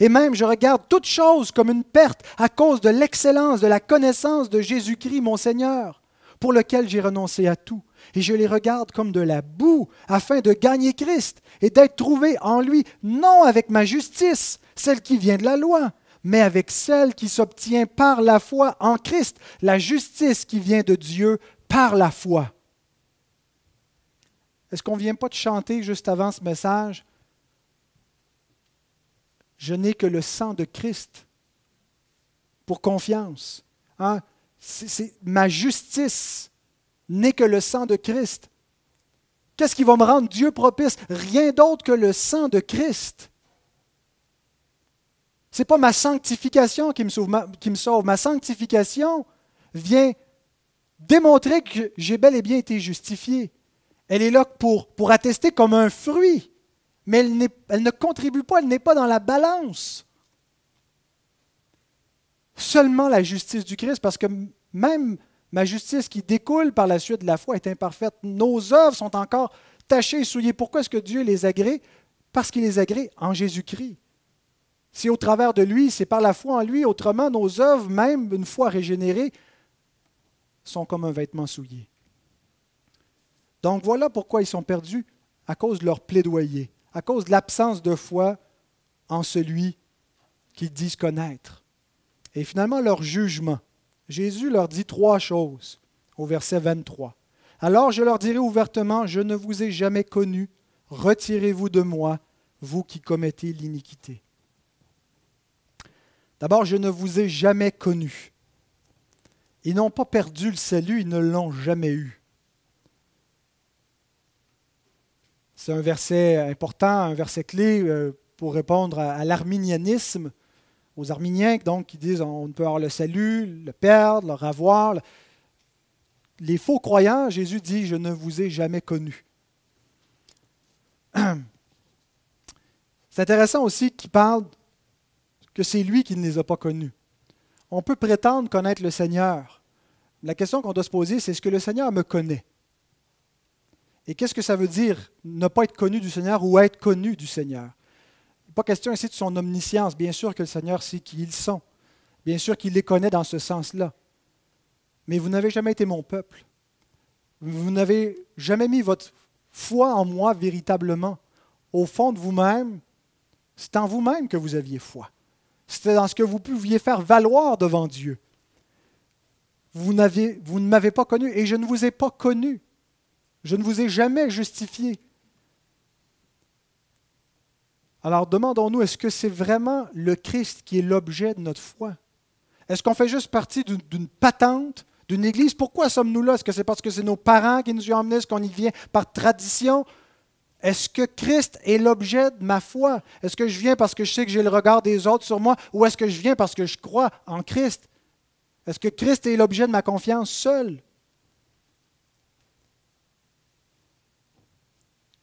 Et même je regarde toute chose comme une perte à cause de l'excellence de la connaissance de Jésus-Christ mon Seigneur, pour lequel j'ai renoncé à tout. Et je les regarde comme de la boue, afin de gagner Christ et d'être trouvé en lui, non avec ma justice, celle qui vient de la loi, mais avec celle qui s'obtient par la foi en Christ, la justice qui vient de Dieu par la foi. Est-ce qu'on ne vient pas de chanter juste avant ce message je n'ai que le sang de Christ pour confiance. Hein? ma justice n'est que le sang de Christ. Qu'est-ce qui va me rendre Dieu propice Rien d'autre que le sang de Christ. Ce n'est pas ma sanctification qui me, sauve, ma, qui me sauve. Ma sanctification vient démontrer que j'ai bel et bien été justifié. Elle est là pour, pour attester comme un fruit mais elle, ne contribue pas, elle n'est pas dans la balance. Seulement la justice du Christ, parce que même ma justice qui découle par la suite de la foi est imparfaite. Nos œuvres sont encore tachées et souillées. Pourquoi est-ce que Dieu les agrée Parce qu'il les agrée en Jésus-Christ. C'est au travers de lui, c'est par la foi en lui. Autrement, nos œuvres, même une fois régénérées, sont comme un vêtement souillé. Donc voilà pourquoi ils sont perdus à cause de leur plaidoyer à cause de l'absence de foi en celui qu'ils disent connaître. Et finalement, leur jugement. Jésus leur dit trois choses au verset 23. Alors je leur dirai ouvertement, je ne vous ai jamais connu, retirez-vous de moi, vous qui commettez l'iniquité. D'abord, je ne vous ai jamais connu. Ils n'ont pas perdu le salut, ils ne l'ont jamais eu. C'est un verset important, un verset clé euh, pour répondre à l'arminianisme, aux Arminiens donc, qui disent on peut avoir le salut, le perdre, le ravoir. Les faux croyants, Jésus dit Je ne vous ai jamais connus. C'est intéressant aussi qu'il parle que c'est lui qui ne les a pas connus. On peut prétendre connaître le Seigneur. La question qu'on doit se poser, c'est est-ce que le Seigneur me connaît et qu'est-ce que ça veut dire, ne pas être connu du Seigneur ou être connu du Seigneur Pas question ici de son omniscience. Bien sûr que le Seigneur sait qui ils sont. Bien sûr qu'il les connaît dans ce sens-là. Mais vous n'avez jamais été mon peuple. Vous n'avez jamais mis votre foi en moi véritablement. Au fond de vous-même, c'est en vous-même que vous aviez foi. C'était dans ce que vous pouviez faire valoir devant Dieu. Vous, vous ne m'avez pas connu et je ne vous ai pas connu. Je ne vous ai jamais justifié. Alors demandons-nous, est-ce que c'est vraiment le Christ qui est l'objet de notre foi? Est-ce qu'on fait juste partie d'une patente, d'une église? Pourquoi sommes-nous là? Est-ce que c'est parce que c'est nos parents qui nous y ont emmenés? Est-ce qu'on y vient par tradition? Est-ce que Christ est l'objet de ma foi? Est-ce que je viens parce que je sais que j'ai le regard des autres sur moi ou est-ce que je viens parce que je crois en Christ? Est-ce que Christ est l'objet de ma confiance seule?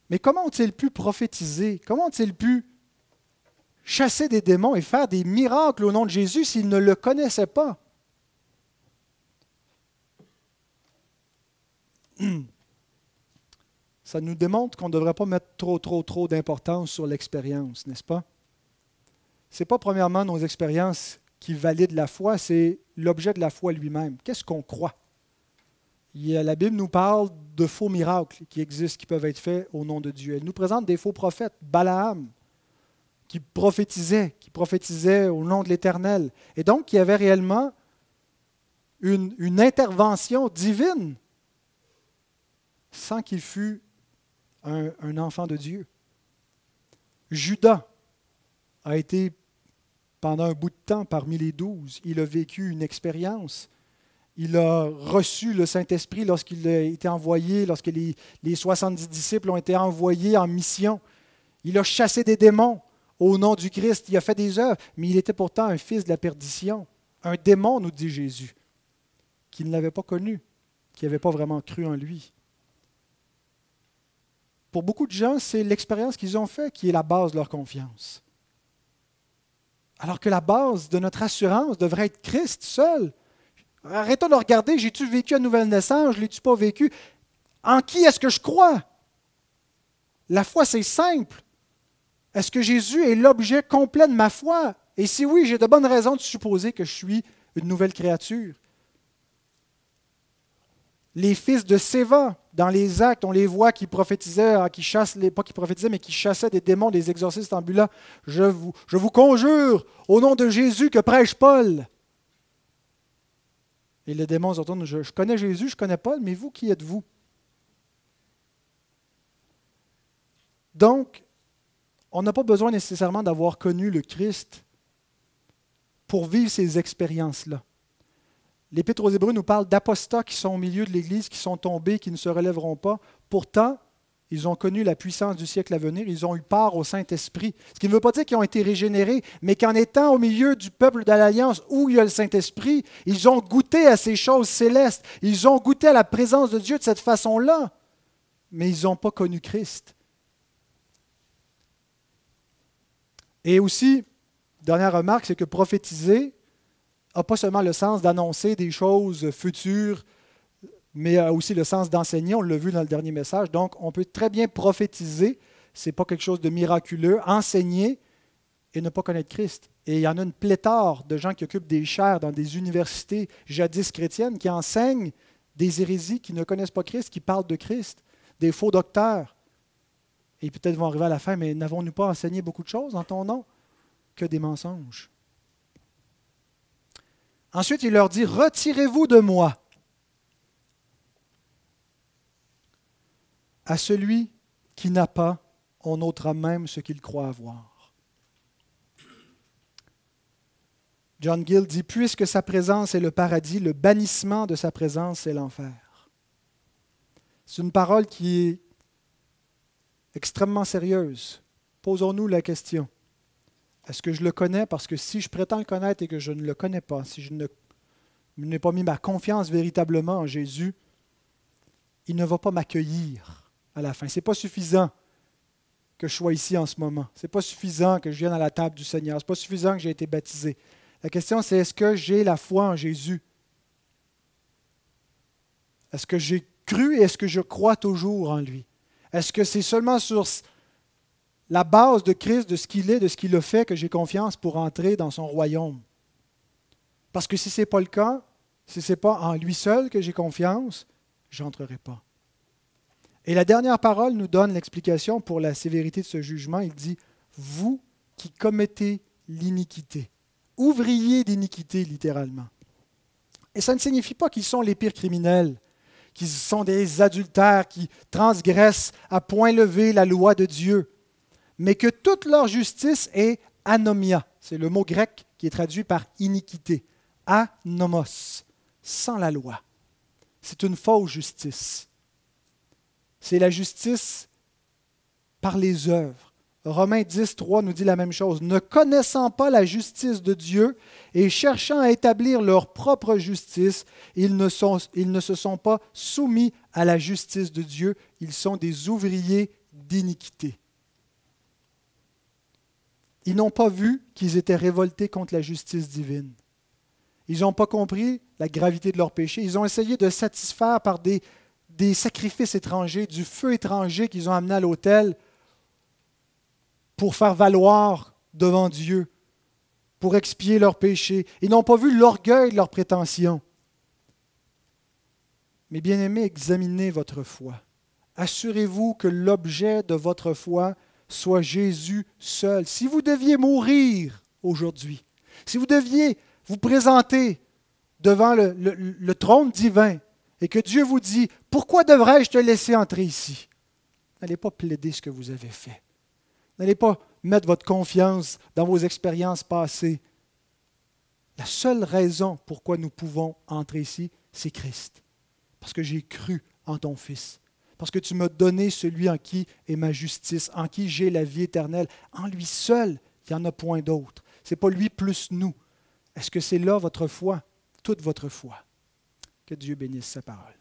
Mais comment ont-ils pu prophétiser? Comment ont-ils pu chasser des démons et faire des miracles au nom de Jésus s'ils ne le connaissaient pas? Ça nous démontre qu'on ne devrait pas mettre trop, trop, trop d'importance sur l'expérience, n'est-ce pas? Ce n'est pas premièrement nos expériences qui valident la foi, c'est l'objet de la foi lui-même. Qu'est-ce qu'on croit? la Bible nous parle de faux miracles qui existent, qui peuvent être faits au nom de Dieu. Elle nous présente des faux prophètes, Balaam, qui prophétisait, qui prophétisait au nom de l'Éternel, et donc il y avait réellement une, intervention divine sans qu'il fût un, un enfant de Dieu. Judas a été pendant un bout de temps parmi les douze. Il a vécu une expérience il a reçu le Saint-Esprit lorsqu'il a été envoyé, lorsque les, 70 disciples ont été envoyés en mission. Il a chassé des démons au nom du Christ. Il a fait des œuvres, mais il était pourtant un fils de la perdition, un démon, nous dit Jésus, qu'il l'avait pas connu, qui n'avait pas vraiment cru en lui. Pour beaucoup de gens, c'est l'expérience qu'ils ont faite qui est la base de leur confiance. Alors que la base de notre assurance devrait être Christ seul. Arrêtons de regarder, j'ai-tu vécu un nouvelle naissance, je l'ai-tu pas vécu? En qui est-ce que je crois? La foi, c'est simple. Est-ce que Jésus est l'objet complet de ma foi? Et si oui, j'ai de bonnes raisons de supposer que je suis une nouvelle créature. Les fils de Séva, dans les actes, on les voit qui prophétisaient, hein, qui chassent pas qui prophétisaient, mais qui chassaient des démons, des exorcistes ambulants. je vous conjure, au nom de Jésus, que prêche Paul. Et les démons se retournent, je, je connais Jésus, je connais Paul, mais vous, qui êtes-vous? Donc, on n'a pas besoin nécessairement d'avoir connu le Christ pour vivre ces expériences-là. L'Épître aux Hébreux nous parle d'apostats qui sont au milieu de l'Église, qui sont tombés, qui ne se relèveront pas. Pourtant, ils ont connu la puissance du siècle à venir, ils ont eu part au Saint-Esprit. Ce qui ne veut pas dire qu'ils ont été régénérés, mais qu'en étant au milieu du peuple de l'Alliance où il y a le Saint-Esprit, ils ont goûté à ces choses célestes, ils ont goûté à la présence de Dieu de cette façon-là, mais ils n'ont pas connu Christ. Et aussi, dernière remarque, c'est que prophétiser n'a pas seulement le sens d'annoncer des choses futures mais aussi le sens d'enseigner, on l'a vu dans le dernier message. Donc, on peut très bien prophétiser, ce n'est pas quelque chose de miraculeux, enseigner et ne pas connaître Christ. Et il y en a une pléthore de gens qui occupent des chaires dans des universités jadis chrétiennes qui enseignent des hérésies qui ne connaissent pas Christ, qui parlent de Christ, des faux docteurs. Et peut-être vont arriver à la fin, mais n'avons-nous pas enseigné beaucoup de choses en ton nom que des mensonges? Ensuite, il leur dit, Retirez-vous de moi, À celui qui n'a pas, on ôtera même ce qu'il croit avoir. John Gill dit, puisque sa présence est le paradis, le bannissement de sa présence est l'enfer. C'est une parole qui est extrêmement sérieuse. Posons-nous la question. Est-ce que je le connais? Parce que si je prétends le connaître et que je ne le connais pas, si je n'ai pas mis ma confiance véritablement en Jésus, il ne va pas m'accueillir à la fin. Ce n'est pas suffisant que je sois ici en ce moment. Ce n'est pas suffisant que je vienne à la table du Seigneur. C'est pas suffisant que j'ai été baptisé. La question, c'est est-ce que j'ai la foi en Jésus? Est-ce que j'ai cru et est-ce que je crois toujours en lui? Est-ce que c'est seulement sur la base de Christ, de ce qu'il est, de ce qu'il a fait, que j'ai confiance pour entrer dans son royaume? Parce que si ce n'est pas le cas, si ce n'est pas en lui seul que j'ai confiance, j'entrerai pas. Et la dernière parole nous donne l'explication pour la sévérité de ce jugement. Il dit, vous qui commettez l'iniquité, ouvriers d'iniquité littéralement. Et ça ne signifie pas qu'ils sont les pires criminels, qu'ils sont des adultères qui transgressent à point levé la loi de Dieu, mais que toute leur justice est anomia. C'est le mot grec qui est traduit par iniquité. Anomos, sans la loi. C'est une fausse justice c'est la justice par les œuvres. Romains 10, 3 nous dit la même chose. Ne connaissant pas la justice de Dieu et cherchant à établir leur propre justice, ils ne, se sont pas soumis à la justice de Dieu, ils sont des ouvriers d'iniquité. Ils n'ont pas vu qu'ils étaient révoltés contre la justice divine. Ils n'ont pas compris la gravité de leur péché. Ils ont essayé de satisfaire par des des sacrifices étrangers, du feu étranger qu'ils ont amené à l'autel pour faire valoir devant Dieu, pour expier leurs péchés. Ils n'ont pas vu l'orgueil de leurs prétentions. Mais bien-aimés, examinez votre foi. Assurez-vous que l'objet de votre foi soit Jésus seul. Si vous deviez mourir aujourd'hui, si vous deviez vous présenter devant le trône divin, et que Dieu vous dit, pourquoi devrais-je te laisser entrer ici N'allez pas plaider ce que vous avez fait. N'allez pas mettre votre confiance dans vos expériences passées. La seule raison pourquoi nous pouvons entrer ici, c'est Christ. Parce que j'ai cru en ton Fils. Parce que tu m'as donné celui en qui est ma justice, en qui j'ai la vie éternelle. En lui seul, il n'y en a point d'autre. Ce n'est pas lui plus nous. Est-ce que c'est là votre foi, toute votre foi? Que Dieu bénisse sa parole.